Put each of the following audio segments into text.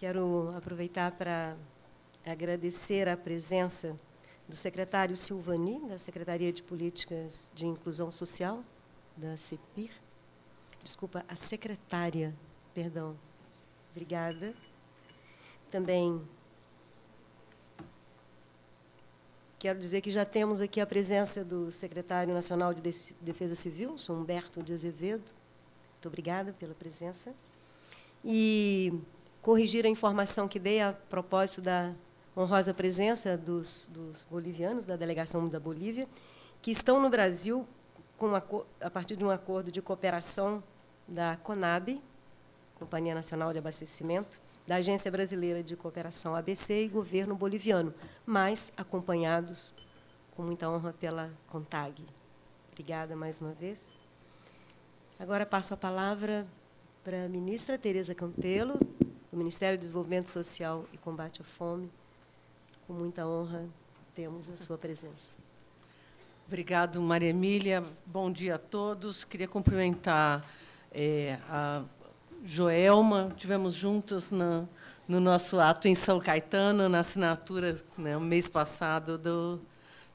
Quero aproveitar para agradecer a presença do secretário Silvani, da Secretaria de Políticas de Inclusão Social, da CEPIR. Desculpa, a secretária, perdão. Obrigada. Também Quero dizer que já temos aqui a presença do secretário nacional de Defesa Civil, Humberto de Azevedo. Muito obrigada pela presença. E corrigir a informação que dei a propósito da honrosa presença dos, dos bolivianos, da delegação da Bolívia, que estão no Brasil com a, a partir de um acordo de cooperação da CONAB, Companhia Nacional de Abastecimento, da Agência Brasileira de Cooperação ABC e governo boliviano, mas acompanhados com muita honra pela CONTAG. Obrigada mais uma vez. Agora passo a palavra para a ministra Tereza Campelo, do Ministério do Desenvolvimento Social e Combate à Fome. Com muita honra, temos a sua presença. Obrigado, Maria Emília. Bom dia a todos. Queria cumprimentar é, a Joelma. Tivemos juntos na, no nosso ato em São Caetano, na assinatura, né, no mês passado, do,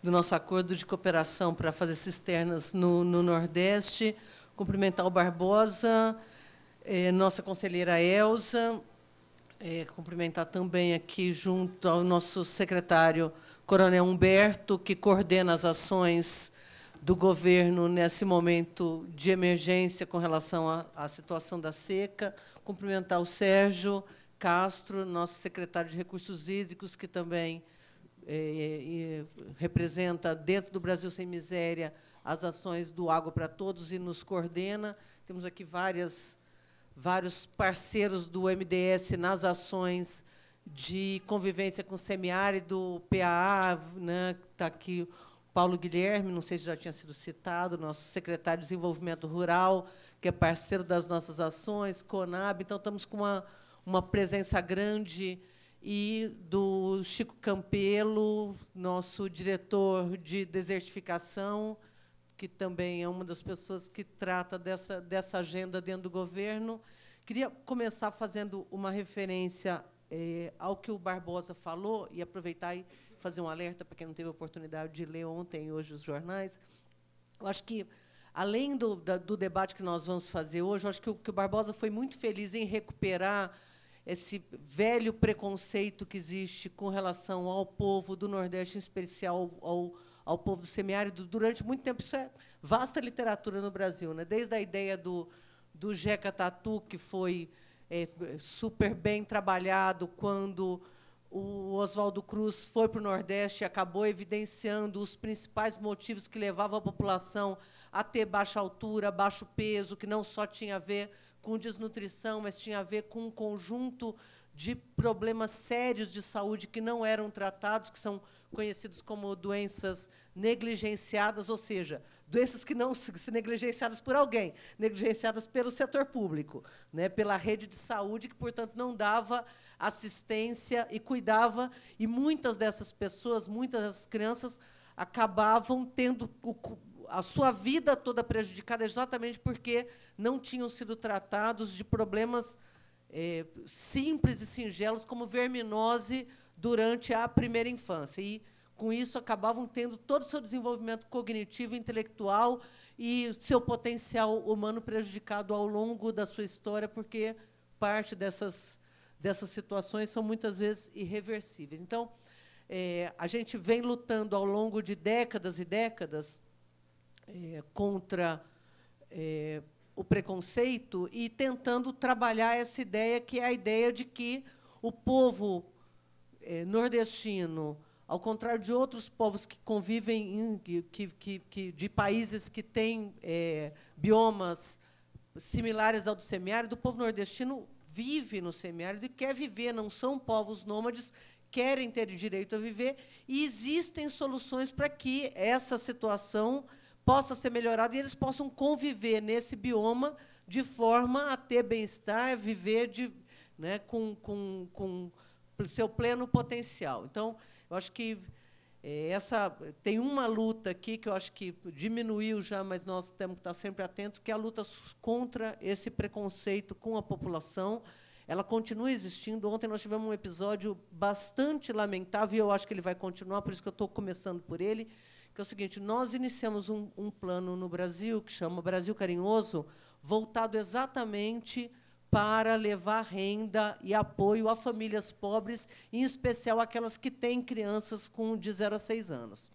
do nosso acordo de cooperação para fazer cisternas no, no Nordeste. Cumprimentar o Barbosa, é, nossa conselheira Elza, é, cumprimentar também aqui junto ao nosso secretário Coronel Humberto, que coordena as ações do governo nesse momento de emergência com relação à, situação da seca. Cumprimentar o Sérgio Castro, nosso secretário de Recursos Hídricos, que também é, é, é representa, dentro do Brasil Sem Miséria, as ações do Água para Todos e nos coordena. Temos aqui várias vários parceiros do MDS nas ações de convivência com o semiárido, PAA, né, está aqui o Paulo Guilherme, não sei se já tinha sido citado, nosso secretário de Desenvolvimento Rural, que é parceiro das nossas ações, CONAB, então estamos com uma, uma presença grande, e do Chico Campelo, nosso diretor de desertificação, que também é uma das pessoas que trata dessa, dessa agenda dentro do governo. Queria começar fazendo uma referência eh, ao que o Barbosa falou e aproveitar e fazer um alerta para quem não teve a oportunidade de ler ontem e hoje os jornais. Eu acho que, além do, da, do debate que nós vamos fazer hoje, eu acho que o, que o Barbosa foi muito feliz em recuperar esse velho preconceito que existe com relação ao povo do Nordeste, em especial ao, ao ao povo do semiárido durante muito tempo. Isso é vasta literatura no Brasil, né? desde a ideia do, do Jeca Tatu, que foi é, super bem trabalhado quando o Oswaldo Cruz foi para o Nordeste e acabou evidenciando os principais motivos que levavam a população a ter baixa altura, baixo peso, que não só tinha a ver com desnutrição, mas tinha a ver com um conjunto de problemas sérios de saúde que não eram tratados, que são conhecidos como doenças negligenciadas, ou seja, doenças que não se negligenciadas por alguém, negligenciadas pelo setor público, né, pela rede de saúde que, portanto, não dava assistência e cuidava, e muitas dessas pessoas, muitas dessas crianças acabavam tendo o, a sua vida toda prejudicada exatamente porque não tinham sido tratados de problemas é, simples e singelos como verminose durante a primeira infância. E, com isso, acabavam tendo todo o seu desenvolvimento cognitivo, intelectual e seu potencial humano prejudicado ao longo da sua história, porque parte dessas, dessas situações são muitas vezes irreversíveis. Então, é, a gente vem lutando ao longo de décadas e décadas é, contra é, o preconceito e tentando trabalhar essa ideia, que é a ideia de que o povo é, nordestino, ao contrário de outros povos que convivem em, que, que, que, de países que têm é, biomas similares ao do semiárido, o povo nordestino vive no semiárido e quer viver, não são povos nômades, querem ter direito a viver, e existem soluções para que essa situação possa ser melhorada e eles possam conviver nesse bioma de forma a ter bem-estar, viver de, né, com, com, com seu pleno potencial. Então, eu acho que eh, essa tem uma luta aqui que eu acho que diminuiu já, mas nós temos que estar sempre atentos, que é a luta contra esse preconceito com a população. Ela continua existindo. Ontem nós tivemos um episódio bastante lamentável, e eu acho que ele vai continuar, por isso que eu estou começando por ele, que é o seguinte, nós iniciamos um, um plano no Brasil, que chama Brasil Carinhoso, voltado exatamente para levar renda e apoio a famílias pobres, em especial aquelas que têm crianças com de 0 a 6 anos.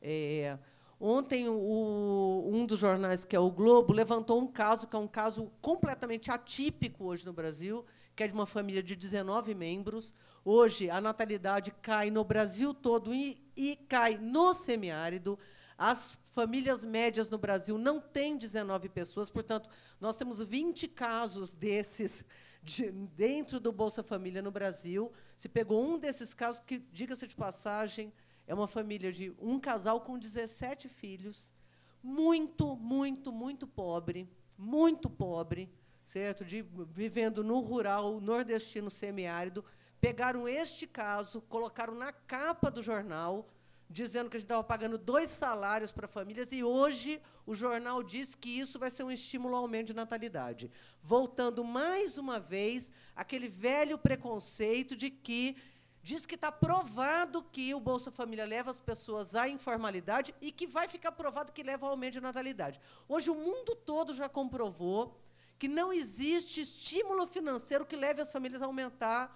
É, ontem, o, um dos jornais, que é o Globo, levantou um caso, que é um caso completamente atípico hoje no Brasil, que é de uma família de 19 membros. Hoje, a natalidade cai no Brasil todo e, e cai no semiárido. As famílias médias no Brasil não têm 19 pessoas, portanto, nós temos 20 casos desses de, dentro do Bolsa Família no Brasil. Se pegou um desses casos, que, diga-se de passagem, é uma família de um casal com 17 filhos, muito, muito, muito pobre, muito pobre, certo? De, vivendo no rural nordestino semiárido. Pegaram este caso, colocaram na capa do jornal dizendo que a gente estava pagando dois salários para famílias, e hoje o jornal diz que isso vai ser um estímulo ao aumento de natalidade. Voltando mais uma vez aquele velho preconceito de que diz que está provado que o Bolsa Família leva as pessoas à informalidade e que vai ficar provado que leva ao aumento de natalidade. Hoje o mundo todo já comprovou que não existe estímulo financeiro que leve as famílias a aumentar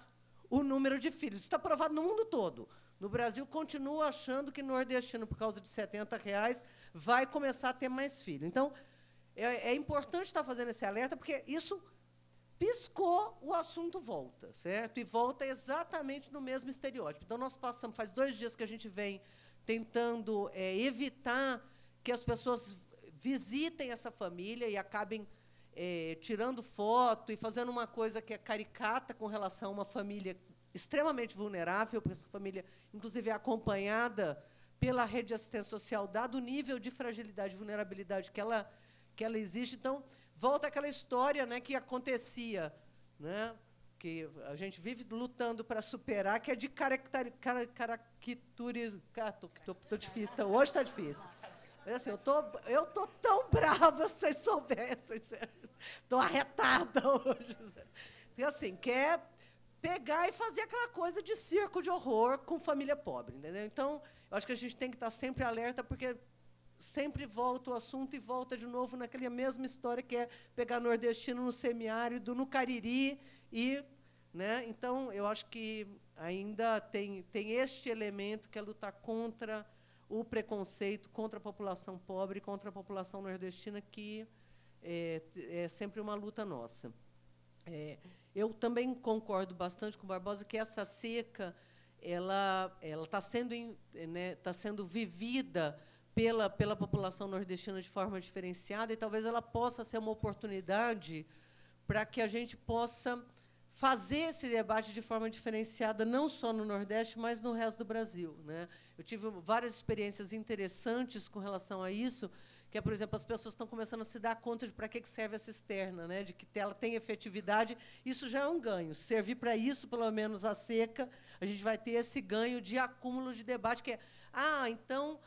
o número de filhos. Isso está provado no mundo todo. No Brasil, continua achando que nordestino, por causa de 70 reais, vai começar a ter mais filho. Então, é, é importante estar fazendo esse alerta, porque isso piscou, o assunto volta, certo? E volta exatamente no mesmo estereótipo. Então, nós passamos, faz dois dias que a gente vem tentando é, evitar que as pessoas visitem essa família e acabem é, tirando foto e fazendo uma coisa que é caricata com relação a uma família extremamente vulnerável, porque essa família, inclusive, é acompanhada pela rede de assistência social, dado o nível de fragilidade e vulnerabilidade que ela, que ela existe. Então, volta aquela história né, que acontecia, né, que a gente vive lutando para superar, que é de caricaturismo. Estou difícil, então, hoje está difícil. Mas, assim, eu tô, eu tô tão brava, se vocês soubessem. Estou arretada hoje. Então, assim, quer pegar e fazer aquela coisa de circo de horror com família pobre. Entendeu? Então, eu acho que a gente tem que estar sempre alerta, porque sempre volta o assunto e volta de novo naquela mesma história que é pegar nordestino no semiárido, no Cariri. e né? Então, eu acho que ainda tem, tem este elemento que é lutar contra o preconceito, contra a população pobre, contra a população nordestina, que é, é sempre uma luta nossa. É, eu também concordo bastante com o Barbosa que essa seca ela ela está sendo né, tá sendo vivida pela pela população nordestina de forma diferenciada e talvez ela possa ser uma oportunidade para que a gente possa fazer esse debate de forma diferenciada, não só no Nordeste, mas no resto do Brasil. Né? Eu tive várias experiências interessantes com relação a isso, que é, por exemplo, as pessoas estão começando a se dar conta de para que serve essa externa, né? de que ela tem efetividade. Isso já é um ganho. Servir para isso, pelo menos a seca, a gente vai ter esse ganho de acúmulo de debate, que é, ah, então,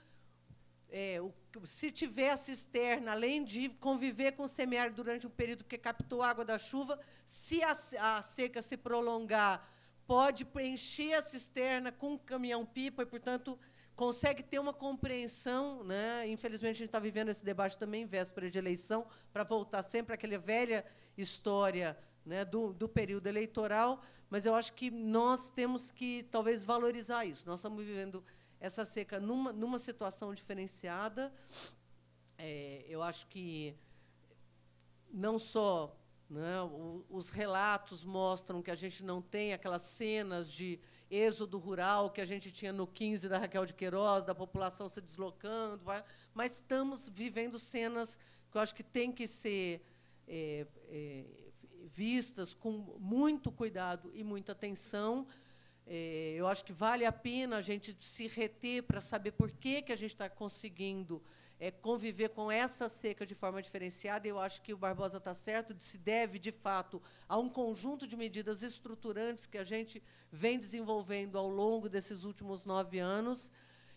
é, o, se tivesse externa, além de conviver com o semiárido durante um período que captou água da chuva, se a, a seca se prolongar, pode preencher a cisterna com caminhão-pipa e, portanto, consegue ter uma compreensão. Né? Infelizmente, a gente está vivendo esse debate também em véspera de eleição, para voltar sempre àquela velha história né, do, do período eleitoral, mas eu acho que nós temos que, talvez, valorizar isso. Nós estamos vivendo essa seca numa, numa situação diferenciada. É, eu acho que não só né, os relatos mostram que a gente não tem aquelas cenas de êxodo rural que a gente tinha no 15 da Raquel de Queiroz, da população se deslocando, mas estamos vivendo cenas que eu acho que têm que ser é, é, vistas com muito cuidado e muita atenção. É, eu acho que vale a pena a gente se reter para saber por que, que a gente está conseguindo é, conviver com essa seca de forma diferenciada. Eu acho que o Barbosa está certo, se deve, de fato, a um conjunto de medidas estruturantes que a gente vem desenvolvendo ao longo desses últimos nove anos.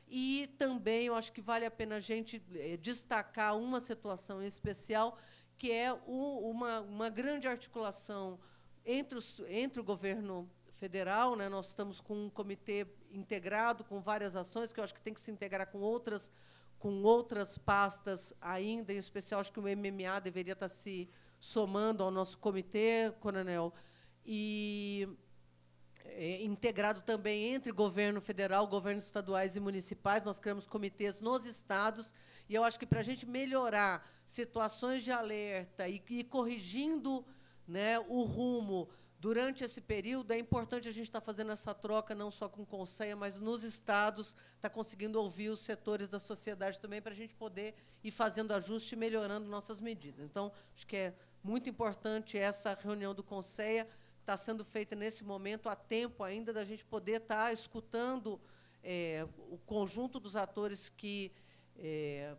E também eu acho que vale a pena a gente é, destacar uma situação em especial, que é uma, uma grande articulação entre, os, entre o governo federal, né? nós estamos com um comitê integrado com várias ações que eu acho que tem que se integrar com outras com outras pastas ainda, em especial acho que o MMA deveria estar se somando ao nosso comitê, coronel, e é integrado também entre governo federal, governos estaduais e municipais. Nós criamos comitês nos estados e eu acho que para a gente melhorar situações de alerta e, e corrigindo né, o rumo Durante esse período, é importante a gente estar tá fazendo essa troca, não só com o Conselho, mas nos estados, estar tá conseguindo ouvir os setores da sociedade também, para a gente poder ir fazendo ajuste e melhorando nossas medidas. Então, acho que é muito importante essa reunião do Conselho, está sendo feita nesse momento, há tempo ainda da gente poder estar tá escutando é, o conjunto dos atores que é,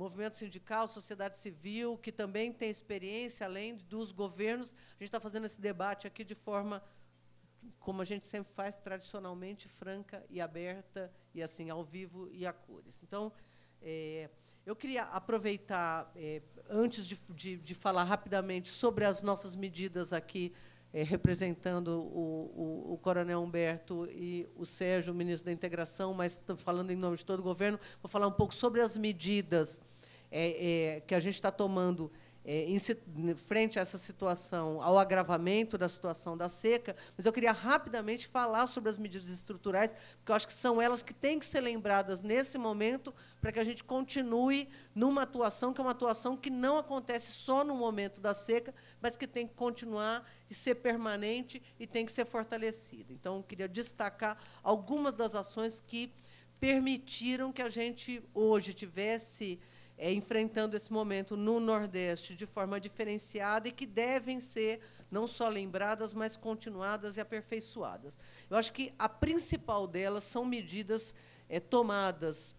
movimento sindical, sociedade civil, que também tem experiência, além dos governos. A gente está fazendo esse debate aqui de forma, como a gente sempre faz, tradicionalmente franca e aberta, e assim, ao vivo e a cores. Então, é, eu queria aproveitar, é, antes de, de, de falar rapidamente sobre as nossas medidas aqui é, representando o, o, o, coronel Humberto e o Sérgio, o ministro da Integração, mas falando em nome de todo o governo, vou falar um pouco sobre as medidas é, que a gente está tomando é, em, frente a essa situação, ao agravamento da situação da seca, mas eu queria rapidamente falar sobre as medidas estruturais, porque eu acho que são elas que têm que ser lembradas nesse momento para que a gente continue numa atuação que é uma atuação que não acontece só no momento da seca, mas que tem que continuar e ser permanente e tem que ser fortalecida. Então, eu queria destacar algumas das ações que permitiram que a gente hoje tivesse é, enfrentando esse momento no Nordeste de forma diferenciada e que devem ser não só lembradas, mas continuadas e aperfeiçoadas. Eu acho que a principal delas são medidas é, tomadas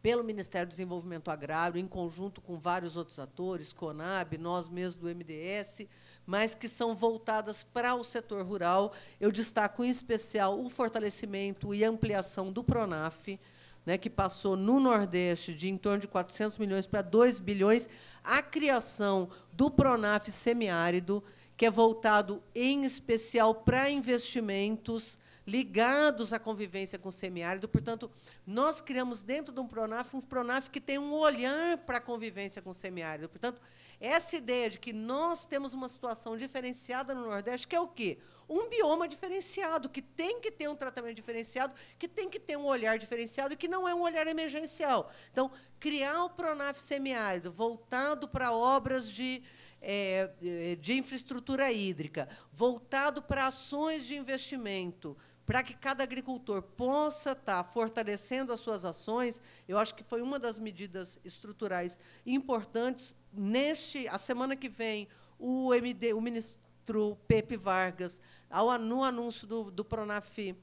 pelo Ministério do Desenvolvimento Agrário, em conjunto com vários outros atores, CONAB, nós mesmos do MDS, mas que são voltadas para o setor rural. Eu destaco, em especial, o fortalecimento e ampliação do PRONAF, né, que passou no Nordeste de em torno de 400 milhões para 2 bilhões, a criação do Pronaf Semiárido, que é voltado em especial para investimentos ligados à convivência com o semiárido. Portanto, nós criamos dentro de um Pronaf um Pronaf que tem um olhar para a convivência com o semiárido. Portanto, essa ideia de que nós temos uma situação diferenciada no Nordeste, que é o quê? Um bioma diferenciado, que tem que ter um tratamento diferenciado, que tem que ter um olhar diferenciado, que não é um olhar emergencial. Então, criar o Pronaf semiárido voltado para obras de, é, de infraestrutura hídrica, voltado para ações de investimento, para que cada agricultor possa estar tá fortalecendo as suas ações, eu acho que foi uma das medidas estruturais importantes neste, a semana que vem, o, MD, o ministro Pepe Vargas, ao, no anúncio do, do Pronaf,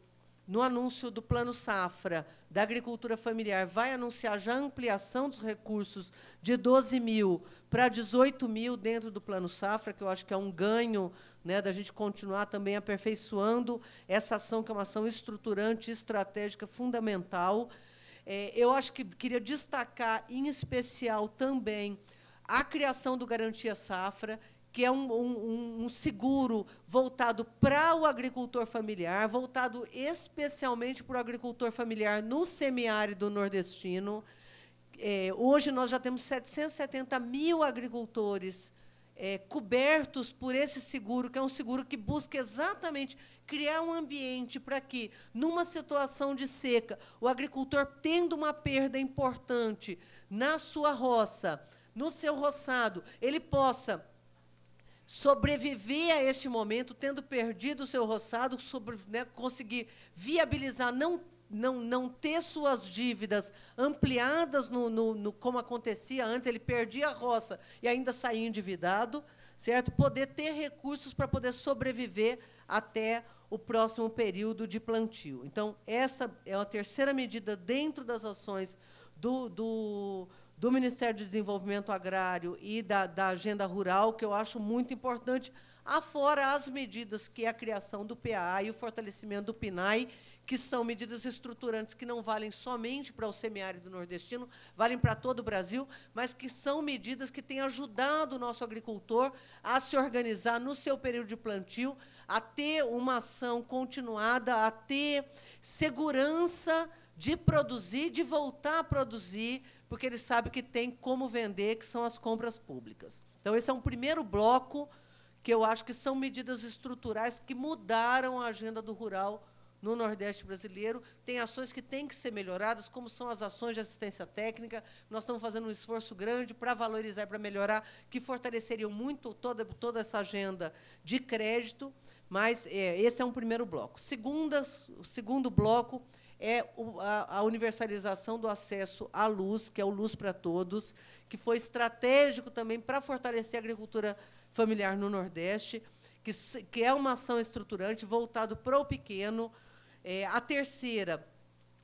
no anúncio do Plano Safra da Agricultura Familiar, vai anunciar já a ampliação dos recursos de 12 mil para 18 mil dentro do Plano Safra, que eu acho que é um ganho né, da gente continuar também aperfeiçoando essa ação, que é uma ação estruturante, estratégica, fundamental. É, eu acho que queria destacar, em especial, também a criação do Garantia Safra, que é um, um, um seguro voltado para o agricultor familiar, voltado especialmente para o agricultor familiar no semiárido nordestino. É, hoje nós já temos 770 mil agricultores é, cobertos por esse seguro, que é um seguro que busca exatamente criar um ambiente para que, numa situação de seca, o agricultor tendo uma perda importante na sua roça, no seu roçado, ele possa sobreviver a este momento, tendo perdido o seu roçado, sobre, né, conseguir viabilizar, não, não, não ter suas dívidas ampliadas no, no, no, como acontecia antes, ele perdia a roça e ainda saía endividado, certo? Poder ter recursos para poder sobreviver até o próximo período de plantio. Então, essa é a terceira medida dentro das ações do, do do Ministério do Desenvolvimento Agrário e da, da Agenda Rural, que eu acho muito importante, afora as medidas que é a criação do PAA e o fortalecimento do PNAE, que são medidas estruturantes que não valem somente para o semiárido nordestino, valem para todo o Brasil, mas que são medidas que têm ajudado o nosso agricultor a se organizar no seu período de plantio, a ter uma ação continuada, a ter segurança de produzir, de voltar a produzir, porque ele sabe que tem como vender, que são as compras públicas. Então, esse é um primeiro bloco que eu acho que são medidas estruturais que mudaram a agenda do rural no Nordeste brasileiro. Tem ações que têm que ser melhoradas, como são as ações de assistência técnica. Nós estamos fazendo um esforço grande para valorizar, para melhorar, que fortaleceriam muito toda, toda essa agenda de crédito. Mas é, esse é um primeiro bloco. Segunda, o segundo bloco é a universalização do acesso à luz, que é o Luz para Todos, que foi estratégico também para fortalecer a agricultura familiar no Nordeste, que, é uma ação estruturante voltado para o pequeno. É, a terceira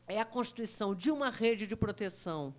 é a constituição de uma rede de proteção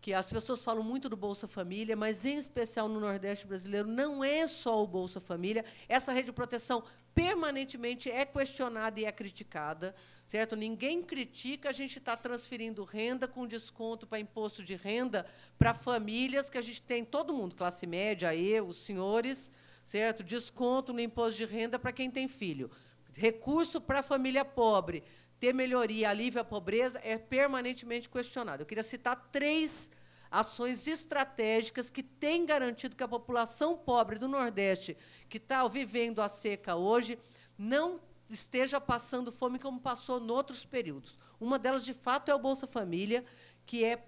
que as pessoas falam muito do Bolsa Família, mas em especial no Nordeste brasileiro não é só o Bolsa Família. Essa rede de proteção permanentemente é questionada e é criticada, certo? Ninguém critica, a gente está transferindo renda com desconto para imposto de renda para famílias que a gente tem, todo mundo, classe média, eu, os senhores, certo? Desconto no imposto de renda para quem tem filho. Recurso para a família pobre, ter melhoria, alívio à pobreza, é permanentemente questionado. Eu queria citar três ações estratégicas que têm garantido que a população pobre do Nordeste que está vivendo a seca hoje não esteja passando fome como passou em outros períodos. Uma delas, de fato, é o Bolsa Família, que é,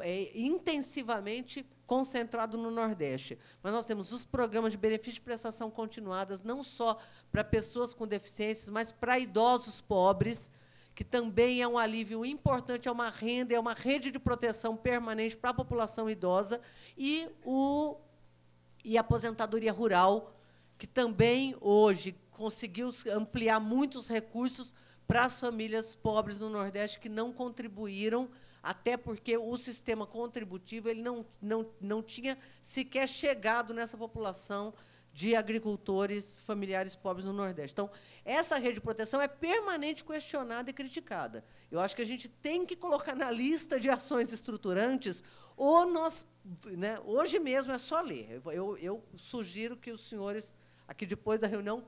é intensivamente concentrado no Nordeste. Mas nós temos os programas de benefício de prestação continuadas, não só para pessoas com deficiências, mas para idosos pobres, que também é um alívio importante, é uma renda, é uma rede de proteção permanente para a população idosa, e, o, e a aposentadoria rural, que também hoje conseguiu ampliar muitos recursos para as famílias pobres no Nordeste que não contribuíram, até porque o sistema contributivo ele não, não, não tinha sequer chegado nessa população de agricultores familiares pobres no Nordeste. Então, essa rede de proteção é permanente questionada e criticada. Eu acho que a gente tem que colocar na lista de ações estruturantes ou nós. Né, hoje mesmo é só ler. Eu, eu sugiro que os senhores aqui depois da reunião,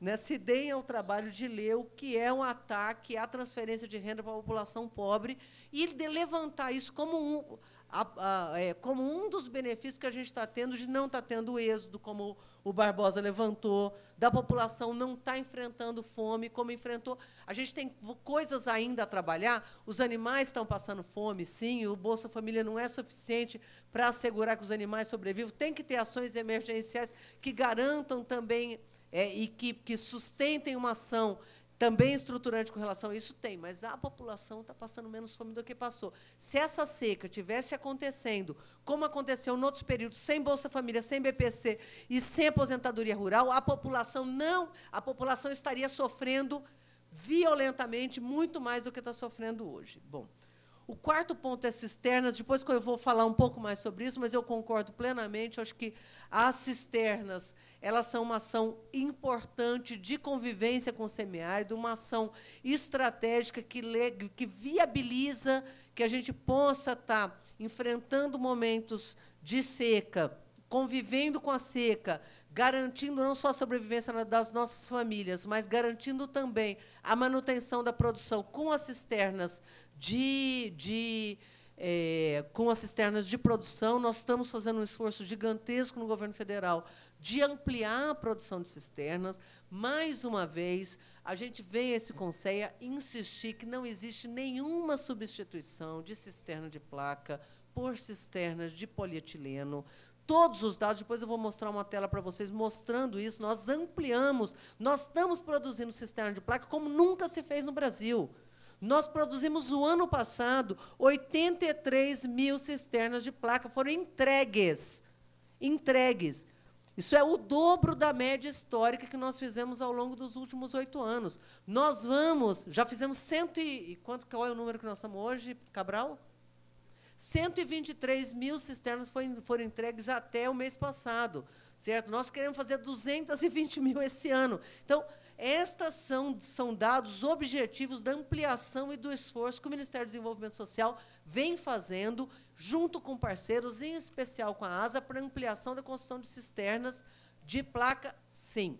né, se deem ao trabalho de ler o que é um ataque à transferência de renda para a população pobre e de levantar isso como um, a, a, é, como um dos benefícios que a gente está tendo de não estar tá tendo êxodo, como o Barbosa levantou, da população não estar tá enfrentando fome como enfrentou. A gente tem coisas ainda a trabalhar, os animais estão passando fome, sim, o Bolsa Família não é suficiente para assegurar que os animais sobrevivam. Tem que ter ações emergenciais que garantam também é, e que, que sustentem uma ação também é estruturante com relação a isso tem, mas a população está passando menos fome do que passou. Se essa seca tivesse acontecendo, como aconteceu em outros períodos, sem Bolsa Família, sem BPC e sem aposentadoria rural, a população não, a população estaria sofrendo violentamente muito mais do que está sofrendo hoje. Bom. O quarto ponto é cisternas. Depois que eu vou falar um pouco mais sobre isso, mas eu concordo plenamente. acho que as cisternas elas são uma ação importante de convivência com o semiárido, uma ação estratégica que, que viabiliza que a gente possa estar tá enfrentando momentos de seca, convivendo com a seca, garantindo não só a sobrevivência das nossas famílias, mas garantindo também a manutenção da produção com as cisternas de, de é, com as cisternas de produção, nós estamos fazendo um esforço gigantesco no governo federal de ampliar a produção de cisternas. Mais uma vez, a gente vem a esse conselho insistir que não existe nenhuma substituição de cisterna de placa por cisternas de polietileno. Todos os dados, depois eu vou mostrar uma tela para vocês mostrando isso. Nós ampliamos, nós estamos produzindo cisterna de placa como nunca se fez no Brasil. Nós produzimos o ano passado 83 mil cisternas de placa, foram entregues. Entregues. Isso é o dobro da média histórica que nós fizemos ao longo dos últimos oito anos. Nós vamos, já fizemos cento e. Quanto, qual é o número que nós estamos hoje, Cabral? 123 mil cisternas foram, foram entregues até o mês passado. Certo? Nós queremos fazer 220 mil esse ano. Então, estas são, são dados objetivos da ampliação e do esforço que o Ministério do Desenvolvimento Social vem fazendo, junto com parceiros, em especial com a ASA, para ampliação da construção de cisternas de placa, sim.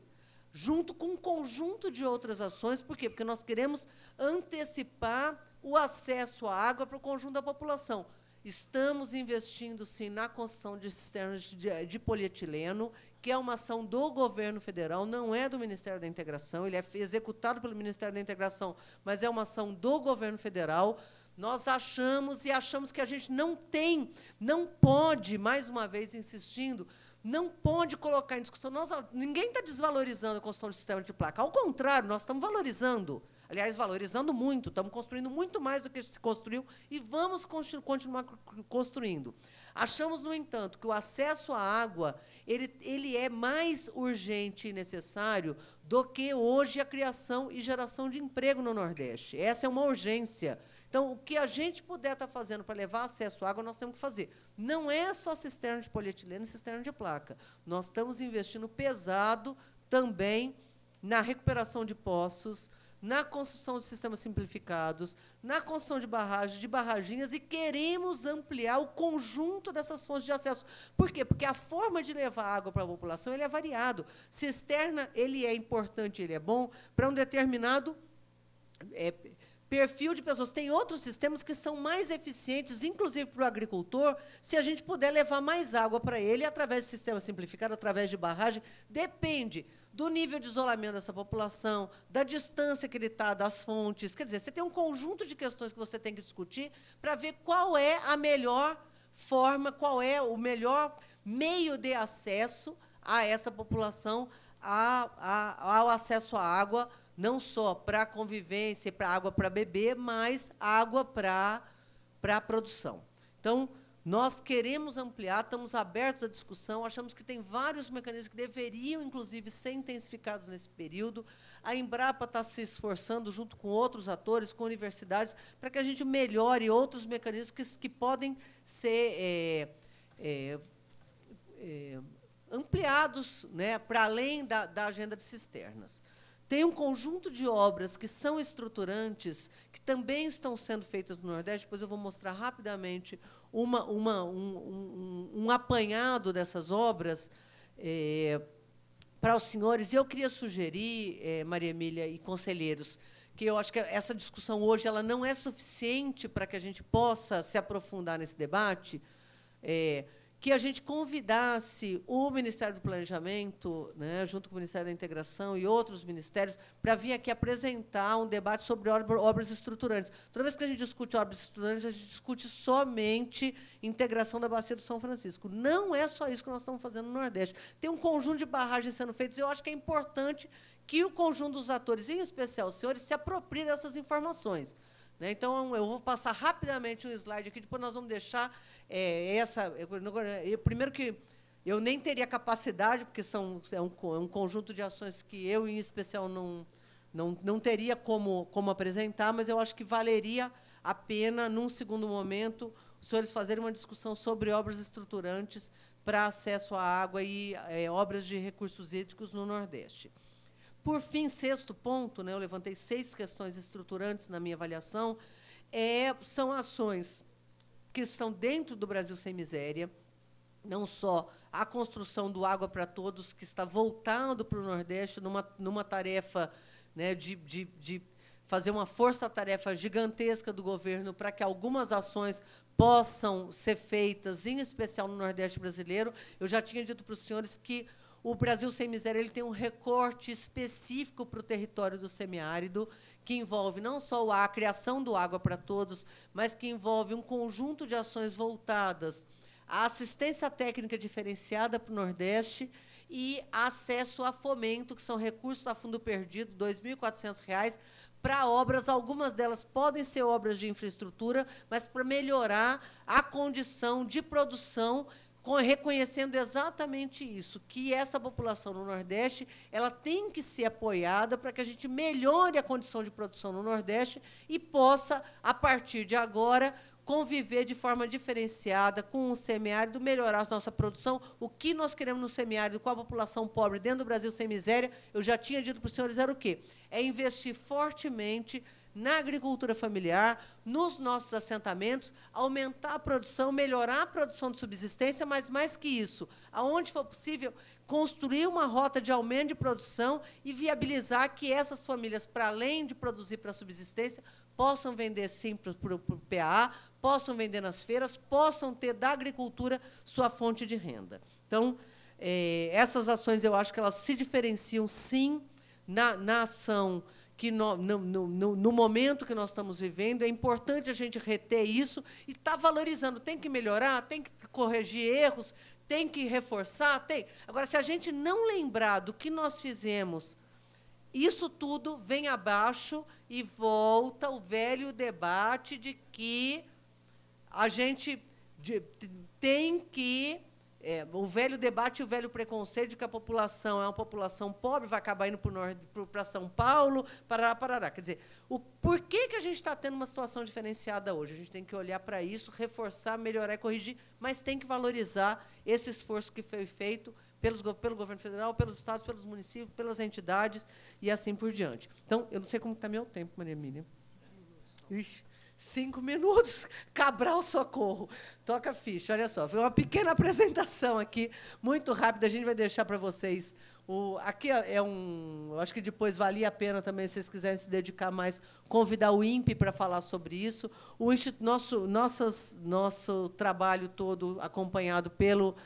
Junto com um conjunto de outras ações, por quê? Porque nós queremos antecipar o acesso à água para o conjunto da população. Estamos investindo, sim, na construção de cisternas de, de polietileno que é uma ação do governo federal, não é do Ministério da Integração, ele é executado pelo Ministério da Integração, mas é uma ação do governo federal. Nós achamos e achamos que a gente não tem, não pode, mais uma vez insistindo, não pode colocar em discussão. Nós, ninguém está desvalorizando a construção do sistema de placa. Ao contrário, nós estamos valorizando. Aliás, valorizando muito, estamos construindo muito mais do que se construiu e vamos continuar construindo. Achamos, no entanto, que o acesso à água ele, ele é mais urgente e necessário do que hoje a criação e geração de emprego no Nordeste. Essa é uma urgência. Então, o que a gente puder estar tá fazendo para levar acesso à água, nós temos que fazer. Não é só cisterna de polietileno e cisterna de placa. Nós estamos investindo pesado também na recuperação de poços, na construção de sistemas simplificados, na construção de barragens, de barraginhas, e queremos ampliar o conjunto dessas fontes de acesso. Por quê? Porque a forma de levar água para a população ele é variado. Cisterna ele é importante, ele é bom para um determinado é, perfil de pessoas. Tem outros sistemas que são mais eficientes, inclusive para o agricultor, se a gente puder levar mais água para ele através de sistema simplificado, através de barragem. Depende do nível de isolamento dessa população, da distância que ele está das fontes. Quer dizer, você tem um conjunto de questões que você tem que discutir para ver qual é a melhor forma, qual é o melhor meio de acesso a essa população a, a, ao acesso à água, não só para a convivência, para água para beber, mas água para, para a produção. Então, nós queremos ampliar, estamos abertos à discussão, achamos que tem vários mecanismos que deveriam, inclusive, ser intensificados nesse período. A Embrapa está se esforçando, junto com outros atores, com universidades, para que a gente melhore outros mecanismos que, que podem ser é, é, é, ampliados né, para além da, da agenda de cisternas. Tem um conjunto de obras que são estruturantes, que também estão sendo feitas no Nordeste, depois eu vou mostrar rapidamente uma, uma, um, um, um, apanhado dessas obras é, para os senhores. E eu queria sugerir, é, Maria Emília e conselheiros, que eu acho que essa discussão hoje ela não é suficiente para que a gente possa se aprofundar nesse debate. É, que a gente convidasse o Ministério do Planejamento, né, junto com o Ministério da Integração e outros ministérios, para vir aqui apresentar um debate sobre obras estruturantes. Toda vez que a gente discute obras estruturantes, a gente discute somente integração da bacia do São Francisco. Não é só isso que nós estamos fazendo no Nordeste. Tem um conjunto de barragens sendo feitas, e eu acho que é importante que o conjunto dos atores, em especial os senhores, se aproprie dessas informações. Né. Então, eu vou passar rapidamente um slide aqui, depois nós vamos deixar é, essa. Eu, primeiro que eu nem teria capacidade, porque são, é, um, é um conjunto de ações que eu, em especial, não, não, não teria como, como apresentar, mas eu acho que valeria a pena, num segundo momento, os senhores fazerem uma discussão sobre obras estruturantes para acesso à água e é, obras de recursos hídricos no Nordeste. Por fim, sexto ponto, né, eu levantei seis questões estruturantes na minha avaliação, é, são ações que estão dentro do Brasil Sem Miséria, não só a construção do Água para Todos, que está voltado para o Nordeste numa, numa tarefa né, de, de, de fazer uma força-tarefa gigantesca do governo para que algumas ações possam ser feitas, em especial no Nordeste brasileiro. Eu já tinha dito para os senhores que o Brasil Sem Miséria ele tem um recorte específico para o território do semiárido, que envolve não só a criação do Água para Todos, mas que envolve um conjunto de ações voltadas à assistência técnica diferenciada para o Nordeste e acesso a fomento, que são recursos a fundo perdido, R$ 2.400, para obras, algumas delas podem ser obras de infraestrutura, mas para melhorar a condição de produção reconhecendo exatamente isso, que essa população no Nordeste ela tem que ser apoiada para que a gente melhore a condição de produção no Nordeste e possa, a partir de agora, conviver de forma diferenciada com o semiárido, melhorar a nossa produção, o que nós queremos no semiárido, com a população pobre dentro do Brasil sem miséria, eu já tinha dito para os senhores, era o quê? É investir fortemente na agricultura familiar, nos nossos assentamentos, aumentar a produção, melhorar a produção de subsistência, mas mais que isso, aonde for possível, construir uma rota de aumento de produção e viabilizar que essas famílias, para além de produzir para a subsistência, possam vender sim para o PA, possam vender nas feiras, possam ter da agricultura sua fonte de renda. Então, eh, essas ações eu acho que elas se diferenciam sim na, na ação que no, no, no, no, momento que nós estamos vivendo é importante a gente reter isso e estar tá valorizando. Tem que melhorar, tem que corrigir erros, tem que reforçar, tem. Agora, se a gente não lembrar do que nós fizemos, isso tudo vem abaixo e volta o velho debate de que a gente tem que é, o velho debate, o velho preconceito de que a população é uma população pobre, vai acabar indo para São Paulo, parará, parará. Quer dizer, o, por que, que a gente está tendo uma situação diferenciada hoje? A gente tem que olhar para isso, reforçar, melhorar e corrigir, mas tem que valorizar esse esforço que foi feito pelos, pelo governo federal, pelos estados, pelos municípios, pelas entidades e assim por diante. Então, eu não sei como está meu tempo, Maria Miriam. Ixi. Cinco minutos, Cabral Socorro. Toca ficha, olha só. Foi uma pequena apresentação aqui, muito rápida. A gente vai deixar para vocês. O, aqui é, é um. Eu acho que depois valia a pena também, se vocês quiserem se dedicar mais, convidar o INPE para falar sobre isso. O nosso, nossas, nosso trabalho todo acompanhado pelo,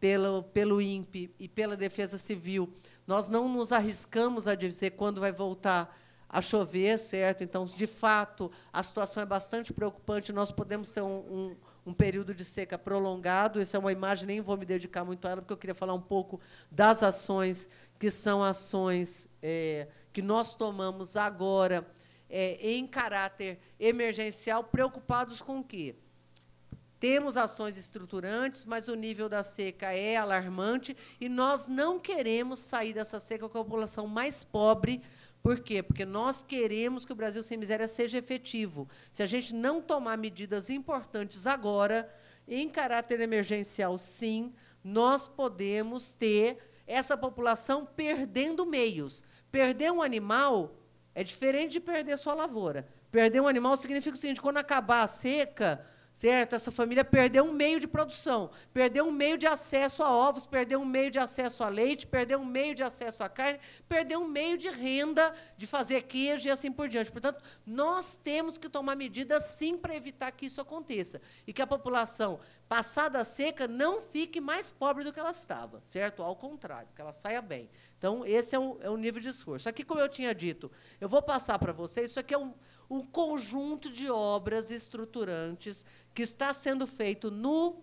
pelo, pelo INPE e pela Defesa Civil. Nós não nos arriscamos a dizer quando vai voltar a chover, certo? Então, de fato, a situação é bastante preocupante. Nós podemos ter um, um, um período de seca prolongado. Essa é uma imagem, nem vou me dedicar muito a ela, porque eu queria falar um pouco das ações, que são ações é, que nós tomamos agora é, em caráter emergencial, preocupados com o quê? Temos ações estruturantes, mas o nível da seca é alarmante e nós não queremos sair dessa seca com a população mais pobre por quê? Porque nós queremos que o Brasil Sem Miséria seja efetivo. Se a gente não tomar medidas importantes agora, em caráter emergencial, sim, nós podemos ter essa população perdendo meios. Perder um animal é diferente de perder sua lavoura. Perder um animal significa o seguinte: quando acabar a seca, certo? Essa família perdeu um meio de produção, perdeu um meio de acesso a ovos, perdeu um meio de acesso a leite, perdeu um meio de acesso a carne, perdeu um meio de renda de fazer queijo e assim por diante. Portanto, nós temos que tomar medidas sim para evitar que isso aconteça e que a população passada a seca não fique mais pobre do que ela estava, certo? Ao contrário, que ela saia bem. Então, esse é o, é o nível de esforço. Aqui, como eu tinha dito, eu vou passar para vocês, isso aqui é um, um conjunto de obras estruturantes que está sendo feito no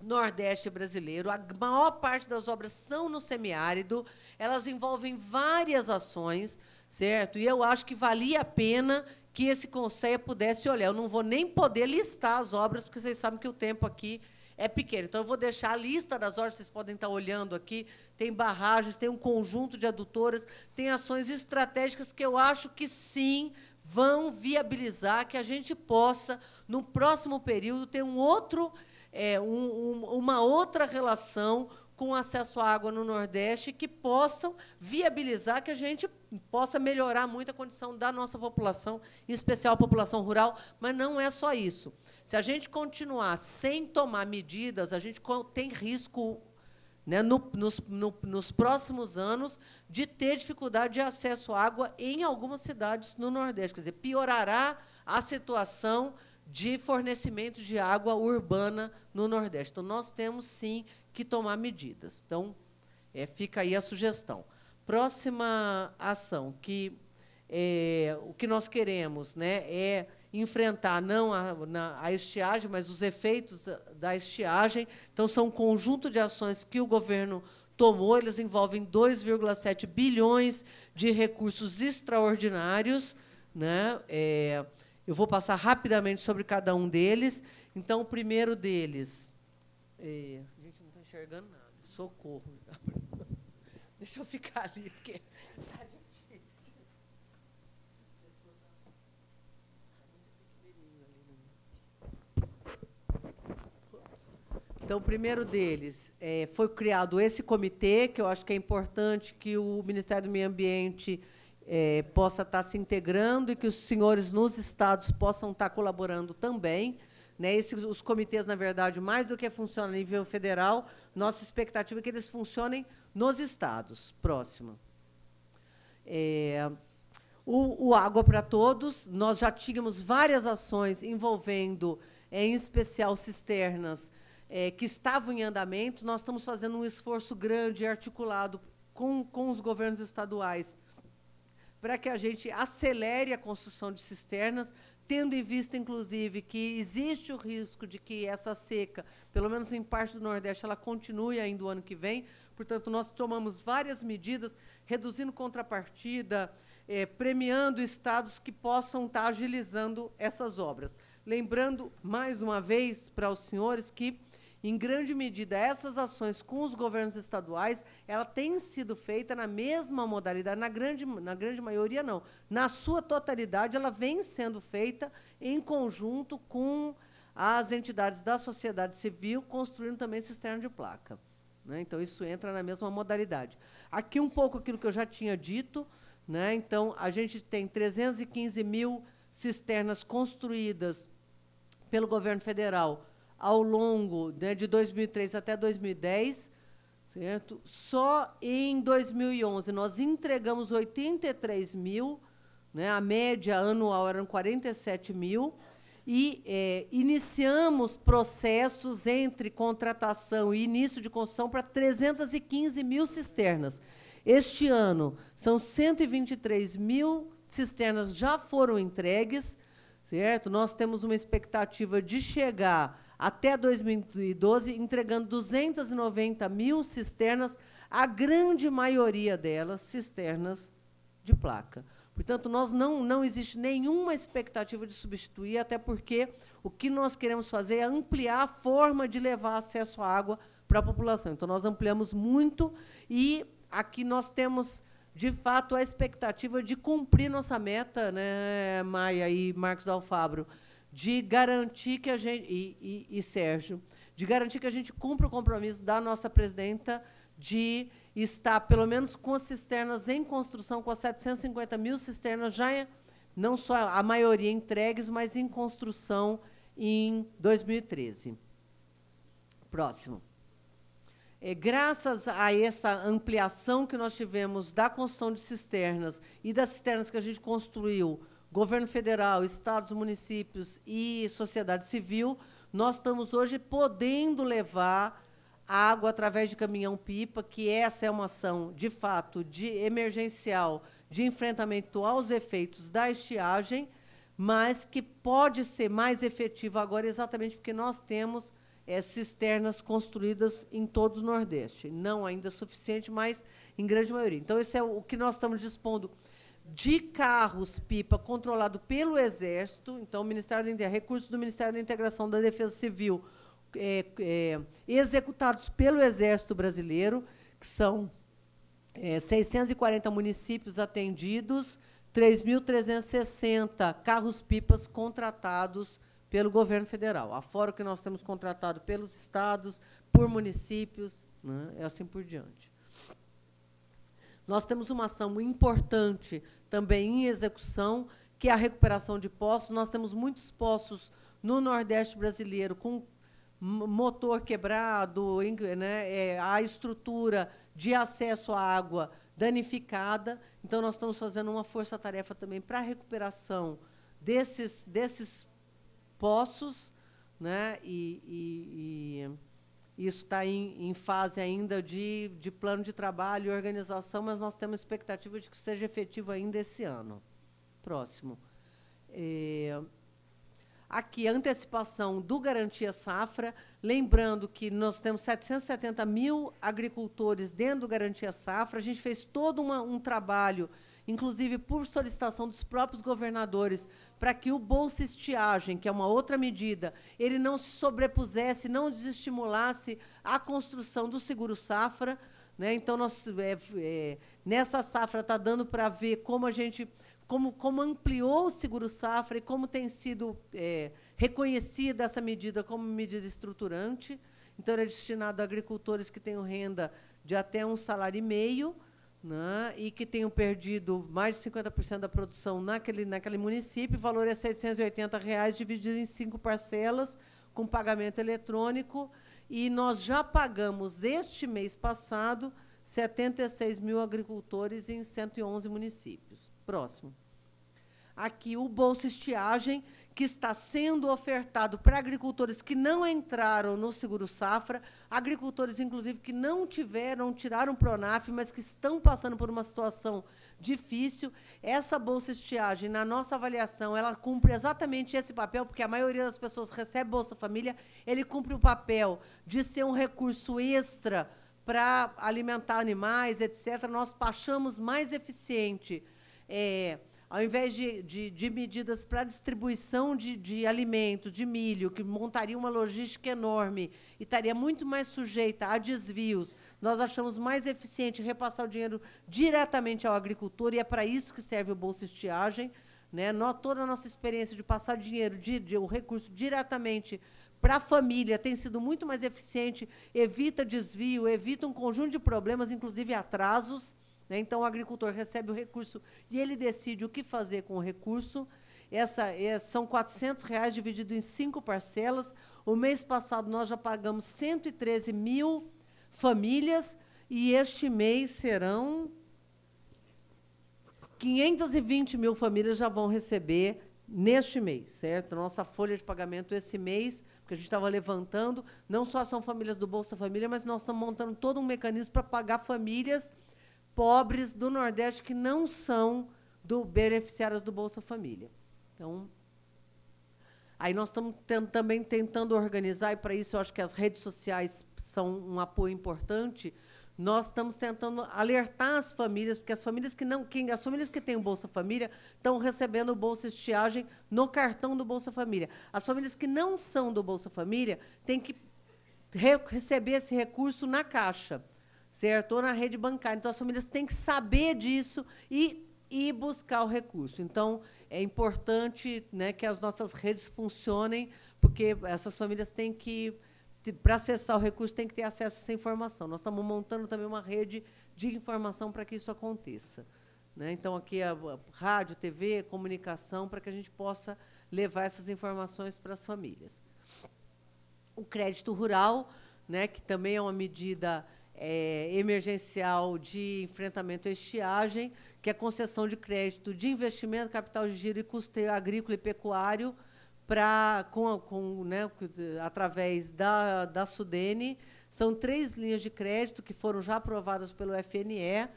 Nordeste brasileiro. A maior parte das obras são no semiárido, elas envolvem várias ações, certo? E eu acho que valia a pena que esse conselho pudesse olhar. Eu não vou nem poder listar as obras, porque vocês sabem que o tempo aqui é pequeno. Então, eu vou deixar a lista das obras, vocês podem estar olhando aqui. Tem barragens, tem um conjunto de adutoras, tem ações estratégicas que eu acho que sim vão viabilizar que a gente possa, no próximo período, ter um outro, é, um, um, uma outra relação com acesso à água no Nordeste que possam viabilizar que a gente possa melhorar muito a condição da nossa população, em especial a população rural, mas não é só isso. Se a gente continuar sem tomar medidas, a gente tem risco né, no, nos, no, nos próximos anos, de ter dificuldade de acesso à água em algumas cidades no Nordeste. Quer dizer, piorará a situação de fornecimento de água urbana no Nordeste. Então, nós temos, sim, que tomar medidas. Então, é, fica aí a sugestão. Próxima ação, que é, o que nós queremos né, é enfrentar não a, na, a estiagem, mas os efeitos da estiagem. Então, são um conjunto de ações que o governo tomou, eles envolvem 2,7 bilhões de recursos extraordinários. Né? É, eu vou passar rapidamente sobre cada um deles. Então, o primeiro deles. É, a gente não está enxergando nada, socorro. Deixa eu ficar ali, porque Então, o primeiro deles, é, foi criado esse comitê, que eu acho que é importante que o Ministério do Meio Ambiente é, possa estar tá se integrando e que os senhores nos estados possam estar tá colaborando também. Né, esse, os comitês, na verdade, mais do que funcionam a nível federal, nossa expectativa é que eles funcionem nos estados. Próximo. É, o, o Água para Todos, nós já tínhamos várias ações envolvendo, é, em especial, cisternas é, que estavam em andamento, nós estamos fazendo um esforço grande e articulado com, com os governos estaduais para que a gente acelere a construção de cisternas, tendo em vista, inclusive, que existe o risco de que essa seca, pelo menos em parte do Nordeste, ela continue ainda o ano que vem. Portanto, nós tomamos várias medidas, reduzindo contrapartida, é, premiando estados que possam estar agilizando essas obras. Lembrando, mais uma vez, para os senhores que em grande medida, essas ações com os governos estaduais, ela tem sido feita na mesma modalidade, na grande, na grande maioria não. Na sua totalidade, ela vem sendo feita em conjunto com as entidades da sociedade civil, construindo também cisterna de placa. Né? Então, isso entra na mesma modalidade. Aqui um pouco aquilo que eu já tinha dito. Né? Então, a gente tem 315 mil cisternas construídas pelo governo federal ao longo né, de 2003 até 2010, certo? Só em 2011 nós entregamos 83 mil, né? A média anual eram 47 mil e é, iniciamos processos entre contratação e início de construção para 315 mil cisternas. Este ano são 123 mil cisternas já foram entregues, certo? Nós temos uma expectativa de chegar até 2012, entregando 290 mil cisternas, a grande maioria delas cisternas de placa. Portanto, nós não, não existe nenhuma expectativa de substituir, até porque o que nós queremos fazer é ampliar a forma de levar acesso à água para a população. Então, nós ampliamos muito e aqui nós temos, de fato, a expectativa de cumprir nossa meta, né, Maia e Marcos Dalfabro, de garantir que a gente, e, e, e Sérgio, de garantir que a gente cumpra o compromisso da nossa presidenta de estar, pelo menos, com as cisternas em construção, com as 750 mil cisternas já, não só a maioria entregues, mas em construção em 2013. Próximo. É, graças a essa ampliação que nós tivemos da construção de cisternas e das cisternas que a gente construiu governo federal, estados, municípios e sociedade civil, nós estamos hoje podendo levar água através de caminhão-pipa, que essa é uma ação, de fato, de emergencial, de enfrentamento aos efeitos da estiagem, mas que pode ser mais efetiva agora exatamente porque nós temos é, cisternas construídas em todo o Nordeste. Não ainda suficiente, mas em grande maioria. Então, esse é o que nós estamos dispondo de carros pipa controlado pelo Exército, então o Ministério da recursos do Ministério da Integração da Defesa Civil é, é, executados pelo Exército Brasileiro, que são é, 640 municípios atendidos, 3.360 carros-pipas contratados pelo governo federal, afora o que nós temos contratado pelos estados, por municípios, né, assim por diante. Nós temos uma ação importante também em execução, que é a recuperação de poços. Nós temos muitos poços no Nordeste brasileiro com motor quebrado, né, é, a estrutura de acesso à água danificada. Então, nós estamos fazendo uma força-tarefa também para a recuperação desses, desses poços. Né, e, e, e isso está em, em, fase ainda de, de plano de trabalho e organização, mas nós temos expectativa de que seja efetivo ainda esse ano. Próximo. É, aqui, antecipação do Garantia Safra, lembrando que nós temos 770 mil agricultores dentro do Garantia Safra, a gente fez todo uma, um trabalho inclusive por solicitação dos próprios governadores, para que o bolsa estiagem, que é uma outra medida, ele não se sobrepusesse, não desestimulasse a construção do seguro safra. Né? Então, nós, é, é, nessa safra está dando para ver como a gente como, como ampliou o seguro safra e como tem sido é, reconhecida essa medida como medida estruturante. Então, ele é destinado a agricultores que tenham renda de até um salário e meio, né, e que tenham perdido mais de 50% da produção naquele, naquele município, o valor é R$ 780, reais, dividido em cinco parcelas, com pagamento eletrônico, e nós já pagamos, este mês passado, 76 mil agricultores em 111 municípios. Próximo. Aqui, o Bolsa Estiagem, que está sendo ofertado para agricultores que não entraram no seguro safra, agricultores inclusive que não tiveram, tiraram Pronaf, mas que estão passando por uma situação difícil. Essa bolsa estiagem, na nossa avaliação, ela cumpre exatamente esse papel, porque a maioria das pessoas recebe Bolsa Família, ele cumpre o papel de ser um recurso extra para alimentar animais, etc. Nós achamos mais eficiente é, ao invés de, de, de medidas para distribuição de, de alimento, de milho, que montaria uma logística enorme e estaria muito mais sujeita a desvios, nós achamos mais eficiente repassar o dinheiro diretamente ao agricultor, e é para isso que serve o Bolsa Estiagem. Né? Toda a nossa experiência de passar dinheiro, de, de, o recurso diretamente para a família tem sido muito mais eficiente, evita desvio, evita um conjunto de problemas, inclusive atrasos. Né? Então, o agricultor recebe o recurso e ele decide o que fazer com o recurso. Essa, é, são R$ reais dividido em cinco parcelas. O mês passado, nós já pagamos 113 mil famílias e este mês serão 520 mil famílias já vão receber neste mês, certo? Nossa folha de pagamento esse mês, porque a gente estava levantando, não só são famílias do Bolsa Família, mas nós estamos montando todo um mecanismo para pagar famílias pobres do Nordeste que não são do beneficiários do Bolsa Família. Então, aí nós estamos também tentando organizar, e para isso eu acho que as redes sociais são um apoio importante. Nós estamos tentando alertar as famílias, porque as famílias que não, quem, as famílias que têm o Bolsa Família estão recebendo o Bolsa Estiagem no cartão do Bolsa Família. As famílias que não são do Bolsa Família têm que re receber esse recurso na caixa certo? Ou na rede bancária. Então, as famílias têm que saber disso e, e buscar o recurso. Então, é importante né, que as nossas redes funcionem, porque essas famílias têm que, para acessar o recurso, têm que ter acesso a essa informação. Nós estamos montando também uma rede de informação para que isso aconteça. Né? Então, aqui a, a rádio, TV, comunicação, para que a gente possa levar essas informações para as famílias. O crédito rural, né, que também é uma medida é, emergencial de enfrentamento à estiagem, que é concessão de crédito de investimento, capital de giro e custeio agrícola e pecuário, pra, com, com, né, através da, da Sudene. São três linhas de crédito que foram já aprovadas pelo FNE,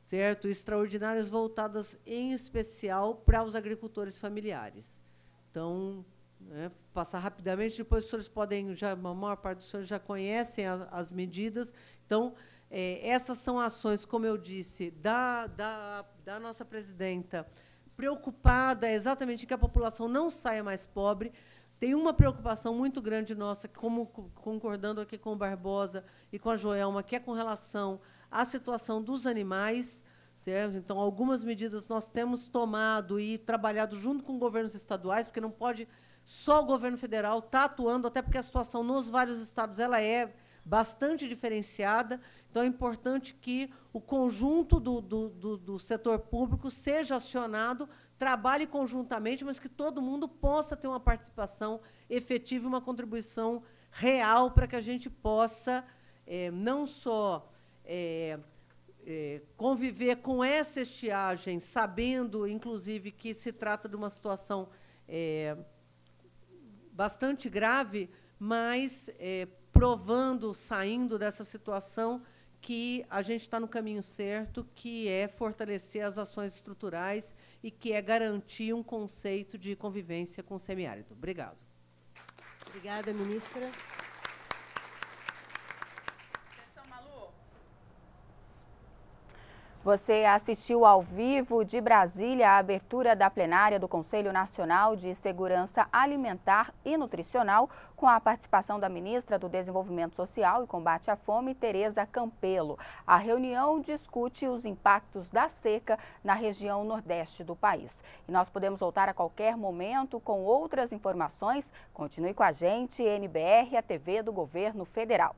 certo? Extraordinárias voltadas em especial para os agricultores familiares. Então, né, passar rapidamente, depois os senhores podem, já, a maior parte dos senhores já conhecem as medidas então, é, essas são ações, como eu disse, da, da, da nossa presidenta, preocupada exatamente que a população não saia mais pobre. Tem uma preocupação muito grande nossa, como concordando aqui com o Barbosa e com a Joelma, que é com relação à situação dos animais. Certo? Então, algumas medidas nós temos tomado e trabalhado junto com governos estaduais, porque não pode só o governo federal estar tá atuando, até porque a situação nos vários estados ela é bastante diferenciada. Então, é importante que o conjunto do, do, do, do setor público seja acionado, trabalhe conjuntamente, mas que todo mundo possa ter uma participação efetiva e uma contribuição real para que a gente possa é, não só é, é, conviver com essa estiagem, sabendo, inclusive, que se trata de uma situação é, bastante grave, mas é, provando, saindo dessa situação, que a gente está no caminho certo, que é fortalecer as ações estruturais e que é garantir um conceito de convivência com o semiárido. Obrigado. Obrigada, ministra. Você assistiu ao vivo de Brasília a abertura da plenária do Conselho Nacional de Segurança Alimentar e Nutricional, com a participação da ministra do Desenvolvimento Social e Combate à Fome, Tereza Campelo. A reunião discute os impactos da seca na região nordeste do país. E nós podemos voltar a qualquer momento com outras informações. Continue com a gente, NBR, a TV do Governo Federal.